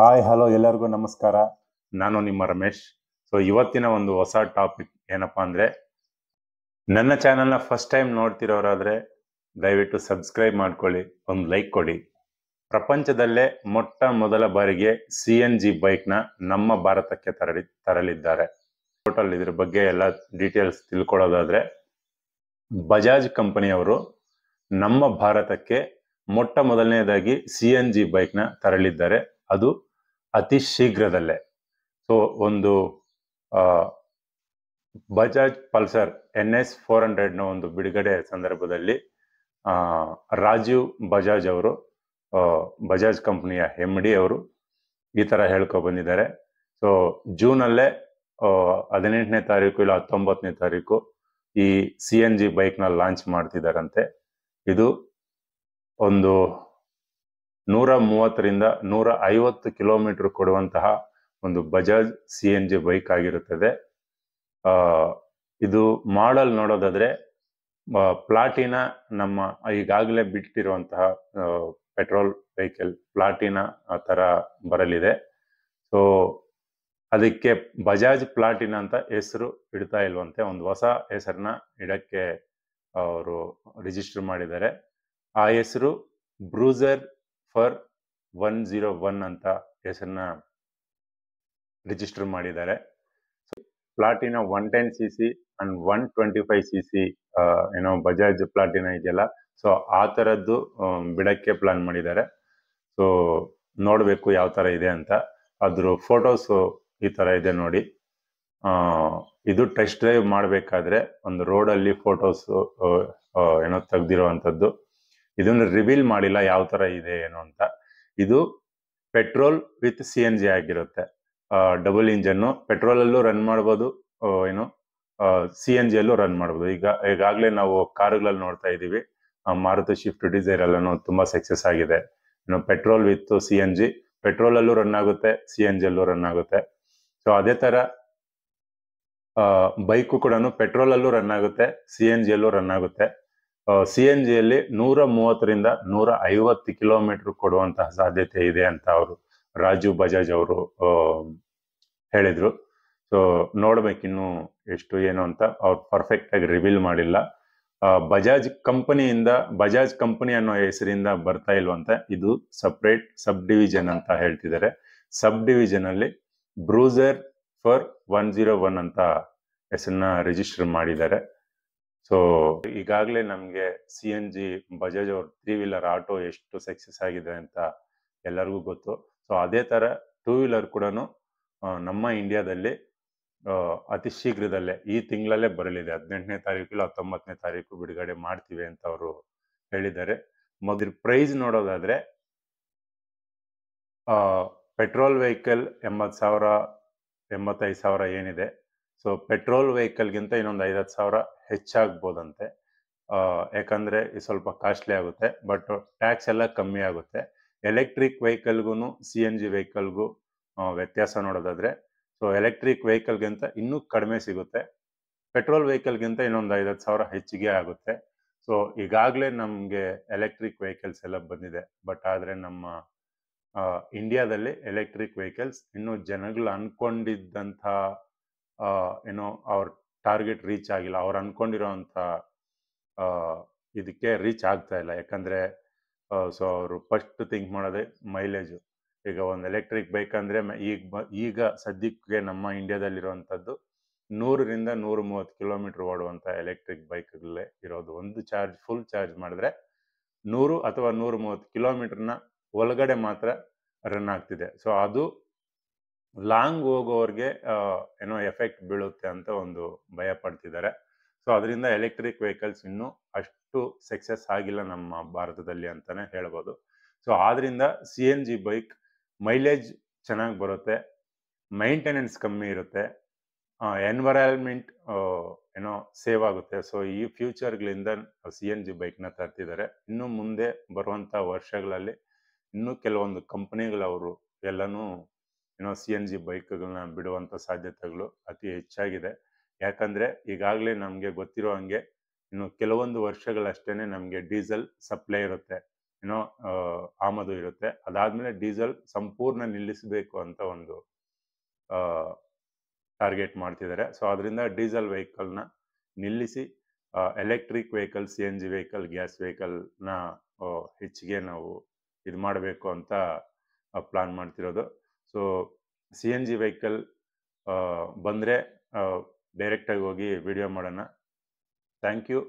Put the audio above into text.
hi hello ಎಲ್ಲರಿಗೂ ನಮಸ್ಕಾರ ನಾನು ನಿಮ್ಮ ರಮೇಶ್ ಸೊ ಇವತ್ತಿನ ಒಂದು ಹೊಸ ಟಾಪಿಕ್ ಏನಪ್ಪಾ ಅಂದರೆ ನನ್ನ ಚಾನೆಲ್ನ ಫಸ್ಟ್ ಟೈಮ್ ನೋಡ್ತಿರೋರಾದರೆ ದಯವಿಟ್ಟು ಸಬ್ಸ್ಕ್ರೈಬ್ ಮಾಡ್ಕೊಳ್ಳಿ ಒಂದು ಲೈಕ್ ಕೊಡಿ ಪ್ರಪಂಚದಲ್ಲೇ ಮೊಟ್ಟ ಮೊದಲ ಬಾರಿಗೆ ಸಿ ಎನ್ ಜಿ ಬೈಕ್ನ ನಮ್ಮ ಭಾರತಕ್ಕೆ ತರಲಿ ತರಲಿದ್ದಾರೆ ಟೋಟಲ್ ಇದ್ರ ಬಗ್ಗೆ ಎಲ್ಲ ಡೀಟೇಲ್ಸ್ ತಿಳ್ಕೊಳ್ಳೋದಾದರೆ ಬಜಾಜ್ ಕಂಪನಿಯವರು ನಮ್ಮ ಭಾರತಕ್ಕೆ ಮೊಟ್ಟ ಮೊದಲನೇದಾಗಿ ಸಿ ಎನ್ ಜಿ ಬೈಕ್ನ ತರಲಿದ್ದಾರೆ ಅದು ಅತಿ ಶೀಘ್ರದಲ್ಲೇ ಸೊ ಒಂದು Bajaj Pulsar N S four ಹಂಡ್ರೆಡ್ನ ಒಂದು ಬಿಡುಗಡೆ ಸಂದರ್ಭದಲ್ಲಿ ರಾಜೀವ್ ಬಜಾಜ್ ಅವರು ಬಜಾಜ್ ಕಂಪ್ನಿಯ ಎಮ್ ಡಿ ಅವರು ಈ ಥರ ಹೇಳ್ಕೊ ಬಂದಿದ್ದಾರೆ ಸೊ ಜೂನಲ್ಲೇ ಹದಿನೆಂಟನೇ ತಾರೀಕು ಇಲ್ಲ ಹತ್ತೊಂಬತ್ತನೇ ತಾರೀಕು ಈ ಸಿ ಎನ್ ಜಿ ಬೈಕ್ನ ಲಾಂಚ್ ಮಾಡ್ತಿದ್ದಾರಂತೆ ಇದು ಒಂದು ನೂರ ಮೂವತ್ತರಿಂದ ನೂರ ಐವತ್ತು ಕಿಲೋಮೀಟರ್ ಕೊಡುವಂತಹ ಒಂದು Bajaj C N G bike ಆಗಿರುತ್ತದೆ ಇದು ಮಾಡಲ್ ನೋಡೋದಾದ್ರೆ ಪ್ಲಾಟಿನ ನಮ್ಮ ಈಗಾಗಲೇ ಬಿಟ್ಟಿರುವಂತಹ ಪೆಟ್ರೋಲ್ ವೆಹಿಕಲ್ ಪ್ಲಾಟಿನ ಆ ತರ ಬರಲಿದೆ ಸೊ ಅದಕ್ಕೆ ಬಜಾಜ್ ಪ್ಲಾಟಿನ ಅಂತ ಹೆಸರು ಇಡ್ತಾ ಇಲ್ವಂತೆ ಒಂದು ಹೊಸ ಹೆಸರನ್ನ ಇಡಕ್ಕೆ ಅವರು ರಿಜಿಸ್ಟರ್ ಮಾಡಿದ್ದಾರೆ ಆ ಹೆಸರು Bruzer for one zero one ಅಂತ ಹೆಸರನ್ನ ರಿಜಿಸ್ಟರ್ ಮಾಡಿದ್ದಾರೆ Platina one ten C C and one twenty five C C ಏನೋ ಬಜಾಜ್ ಪ್ಲಾಟಿನ ಇದೆಯಲ್ಲ ಸೊ ಆ ಥರದ್ದು ಬಿಡಕ್ಕೆ ಪ್ಲಾನ್ ಮಾಡಿದ್ದಾರೆ ಸೊ ನೋಡಬೇಕು ಯಾವ ಥರ ಇದೆ ಅಂತ ಅದ್ರ ಫೋಟೋಸು ಈ ಥರ ಇದೆ ನೋಡಿ ಇದು ಟೆಸ್ಟ್ ಡ್ರೈವ್ ಮಾಡಬೇಕಾದ್ರೆ ಒಂದು ರೋಡಲ್ಲಿ ಫೋಟೋಸು ಏನೋ ತೆಗ್ದಿರೋ ಅಂಥದ್ದು ಇದನ್ನು ರಿವೀಲ್ ಮಾಡಿಲ್ಲ ಯಾವ ತರ ಇದೆ ಏನು ಅಂತ ಇದು petrol with C N G ಆಗಿರುತ್ತೆ ಡಬಲ್ ಇಂಜನ್ನು ಅಲ್ಲೂ ರನ್ ಮಾಡಬಹುದು ಏನು ಸಿ ಎನ್ ಅಲ್ಲೂ ರನ್ ಮಾಡಬಹುದು ಈಗ ಈಗಾಗಲೇ ನಾವು ಕಾರುಗಳಲ್ಲಿ ನೋಡ್ತಾ ಇದೀವಿ ಮಾರುತಿ ಶಿಫ್ಟ್ ಡಿಸೈರ್ ಅಲ್ಲೂ ತುಂಬಾ ಸಕ್ಸಸ್ ಆಗಿದೆ petrol with C N G ಪೆಟ್ರೋಲಲ್ಲೂ ರನ್ ಆಗುತ್ತೆ ಸಿ ಎನ್ ಜಿಯಲ್ಲೂ ರನ್ ಆಗುತ್ತೆ ಸೊ ಅದೇ ಥರ ಬೈಕು ಕೂಡ ಅಲ್ಲೂ ರನ್ ಆಗುತ್ತೆ ಸಿ ಎನ್ ಜಿಯಲ್ಲೂ ರನ್ ಆಗುತ್ತೆ ಸಿ ಎನ್ ಜಿಯಲ್ಲಿ ನೂರ ಮೂವತ್ತರಿಂದ ನೂರ ಐವತ್ತು ಕಿಲೋಮೀಟರ್ ಕೊಡುವಂತಹ ಸಾಧ್ಯತೆ ಇದೆ ಅಂತ ಅವರು ರಾಜು ಬಜಾಜ್ ಅವರು ಹೇಳಿದ್ರು ಸೊ ನೋಡ್ಬೇಕಿನ್ನು ಎಷ್ಟು ಏನು ಅಂತ ಅವ್ರು ಪರ್ಫೆಕ್ಟ್ ಆಗಿ ರಿವೀಲ್ ಮಾಡಿಲ್ಲ ಬಜಾಜ್ ಕಂಪನಿಯಿಂದ ಬಜಾಜ್ ಕಂಪನಿ ಅನ್ನೋ ಹೆಸರಿಂದ ಬರ್ತಾ ಇಲ್ವಂತ ಇದು ಸಪ್ರೇಟ್ ಸಬ್ ಡಿವಿಜನ್ ಅಂತ ಹೇಳ್ತಿದ್ದಾರೆ ಸಬ್ ಡಿವಿಷನ್ ಅಲ್ಲಿ Bruzer for one zero one ಅಂತ ಹೆಸರನ್ನ ರಿಜಿಸ್ಟರ್ ಮಾಡಿದ್ದಾರೆ ಸೊ ಈಗಾಗಲೇ ನಮಗೆ ಸಿ ಎನ್ ಜಿ ಬಜಾಜ್ ಅವ್ರ ತ್ರೀ ವೀಲರ್ ಆಟೋ ಎಷ್ಟು ಸಕ್ಸಸ್ ಆಗಿದೆ ಅಂತ ಎಲ್ಲರಿಗೂ ಗೊತ್ತು ಸೊ ಅದೇ ಥರ ಟೂ ವೀಲರ್ ಕೂಡ ನಮ್ಮ ಇಂಡಿಯಾದಲ್ಲಿ ಅತಿ ಶೀಘ್ರದಲ್ಲೇ ಈ ತಿಂಗಳಲ್ಲೇ ಬರಲಿದೆ ಹದಿನೆಂಟನೇ ತಾರೀಕು ಇಲ್ಲ ಹತ್ತೊಂಬತ್ತನೇ ತಾರೀಕು ಬಿಡುಗಡೆ ಮಾಡ್ತೀವಿ ಅಂತ ಅವರು ಹೇಳಿದ್ದಾರೆ ಮೊದಲು ಪ್ರೈಸ್ ನೋಡೋದಾದ್ರೆ ಪೆಟ್ರೋಲ್ ವೆಹಿಕಲ್ ಎಂಬತ್ತು ಸಾವಿರ ಎಂಬತ್ತೈದು ಸಾವಿರ ಏನಿದೆ ಸೊ ಪೆಟ್ರೋಲ್ ವೆಹಿಕಲ್ಗಿಂತ ಇನ್ನೊಂದು ಐದತ್ತು ಸಾವಿರ ಹೆಚ್ಚಾಗ್ಬೋದಂತೆ ಯಾಕಂದರೆ ಇದು ಸ್ವಲ್ಪ ಕಾಸ್ಟ್ಲಿ ಆಗುತ್ತೆ ಬಟ್ ಟ್ಯಾಕ್ಸ್ ಎಲ್ಲ ಕಮ್ಮಿ ಆಗುತ್ತೆ ಎಲೆಕ್ಟ್ರಿಕ್ ವೆಹಿಕಲ್ಗೂ ಸಿ ಎನ್ ಜಿ ವೆಹಿಕಲ್ಗೂ ವ್ಯತ್ಯಾಸ ನೋಡೋದಾದರೆ ಸೊ ಎಲೆಕ್ಟ್ರಿಕ್ ವೆಹಿಕಲ್ಗಿಂತ ಇನ್ನೂ ಕಡಿಮೆ ಸಿಗುತ್ತೆ ಪೆಟ್ರೋಲ್ ವೆಹಿಕಲ್ಗಿಂತ ಇನ್ನೊಂದು ಐದತ್ತು ಸಾವಿರ ಹೆಚ್ಚಿಗೆ ಆಗುತ್ತೆ ಸೊ ಈಗಾಗಲೇ ನಮಗೆ ಎಲೆಕ್ಟ್ರಿಕ್ ವೆಹಿಕಲ್ಸ್ ಎಲ್ಲ ಬಂದಿದೆ ಬಟ್ ಆದರೆ ನಮ್ಮ ಇಂಡಿಯಾದಲ್ಲಿ ಎಲೆಕ್ಟ್ರಿಕ್ ವೆಹಿಕಲ್ಸ್ ಇನ್ನೂ ಜನಗಳು ಅಂದ್ಕೊಂಡಿದ್ದಂಥ ಏನೋ ಅವ್ರ ಟಾರ್ಗೆಟ್ ರೀಚ್ ಆಗಿಲ್ಲ ಅವ್ರು ಅಂದ್ಕೊಂಡಿರೋಂಥ ಇದಕ್ಕೆ ರೀಚ್ ಆಗ್ತಾ ಇಲ್ಲ ಯಾಕಂದರೆ ಸೊ ಅವರು ಫಸ್ಟ್ ಥಿಂಕ್ ಮಾಡೋದೇ ಮೈಲೇಜು ಈಗ ಒಂದು ಎಲೆಕ್ಟ್ರಿಕ್ ಬೈಕ್ ಅಂದರೆ ಈಗ ಬ ಈಗ ಸದ್ಯಕ್ಕೆ ನಮ್ಮ ಇಂಡಿಯಾದಲ್ಲಿರುವಂಥದ್ದು ನೂರರಿಂದ ನೂರು ಮೂವತ್ತು ಕಿಲೋಮೀಟ್ರ್ ಓಡುವಂಥ ಎಲೆಕ್ಟ್ರಿಕ್ ಬೈಕ್ಗಳೇ ಇರೋದು ಒಂದು ಚಾರ್ಜ್ ಫುಲ್ ಚಾರ್ಜ್ ಮಾಡಿದ್ರೆ ನೂರು ಅಥವಾ ನೂರು ಮೂವತ್ತು ಕಿಲೋಮೀಟ್ರನ್ನ ಒಳಗಡೆ ಮಾತ್ರ ರನ್ ಆಗ್ತಿದೆ ಸೊ ಅದು ಲಾಂಗ್ ಹೋಗೋರಿಗೆ ಏನೋ ಎಫೆಕ್ಟ್ ಬೀಳುತ್ತೆ ಅಂತ ಒಂದು ಭಯ ಪಡ್ತಿದ್ದಾರೆ ಸೊ ಅದರಿಂದ ಎಲೆಕ್ಟ್ರಿಕ್ ವೆಹಿಕಲ್ಸ್ ಇನ್ನೂ ಅಷ್ಟು ಸಕ್ಸಸ್ ಆಗಿಲ್ಲ ನಮ್ಮ ಭಾರತದಲ್ಲಿ ಅಂತಲೇ ಹೇಳ್ಬೋದು ಸೊ ಆದ್ರಿಂದ C N G bike mileage ಚೆನ್ನಾಗಿ ಬರುತ್ತೆ ಮೈಂಟೆನೆನ್ಸ್ ಕಮ್ಮಿ ಇರುತ್ತೆ ಎನ್ವರಾಲ್ಮೆಂಟ್ ಏನೋ ಸೇವ್ ಆಗುತ್ತೆ ಸೊ ಈ ಫ್ಯೂಚರ್ಗಳಿಂದ ಸಿ ಎನ್ ಜಿ ಬೈಕ್ನ ತರ್ತಿದ್ದಾರೆ ಇನ್ನು ಮುಂದೆ ಬರುವಂಥ ವರ್ಷಗಳಲ್ಲಿ ಇನ್ನೂ ಕೆಲವೊಂದು ಕಂಪ್ನಿಗಳವರು ಎಲ್ಲನೂ ಏನೋ ಸಿ ಎನ್ ಜಿ ಬೈಕ್ಗಳನ್ನ ಬಿಡುವಂಥ ಸಾಧ್ಯತೆಗಳು ಅತಿ ಹೆಚ್ಚಾಗಿದೆ ಯಾಕಂದರೆ ಈಗಾಗಲೇ ನಮಗೆ ಗೊತ್ತಿರೋ ಹಂಗೆ ಇನ್ನು ಕೆಲವೊಂದು ವರ್ಷಗಳಷ್ಟೇನೆ ನಮಗೆ ಡೀಸೆಲ್ ಸಪ್ಲೈ ಇರುತ್ತೆ ಏನೋ ಆಮದು ಇರುತ್ತೆ ಅದಾದಮೇಲೆ ಡೀಸೆಲ್ ಸಂಪೂರ್ಣ ನಿಲ್ಲಿಸಬೇಕು ಅಂತ ಒಂದು ಟಾರ್ಗೆಟ್ ಮಾಡ್ತಿದ್ದಾರೆ ಸೊ ಅದರಿಂದ ಡೀಸೆಲ್ ವೆಹಿಕಲ್ನ ನಿಲ್ಲಿಸಿ electric vehicle C N G vehicle gas ವೆಹಿಕಲ್ನ ಹೆಚ್ಚಿಗೆ ನಾವು ಇದು ಮಾಡಬೇಕು ಅಂತ ಪ್ಲಾನ್ ಮಾಡ್ತಿರೋದು so C N G vehicle ಬಂದರೆ ಡೈರೆಕ್ಟಾಗಿ ಹೋಗಿ ವಿಡಿಯೋ ಮಾಡೋಣ ಥ್ಯಾಂಕ್ ಯು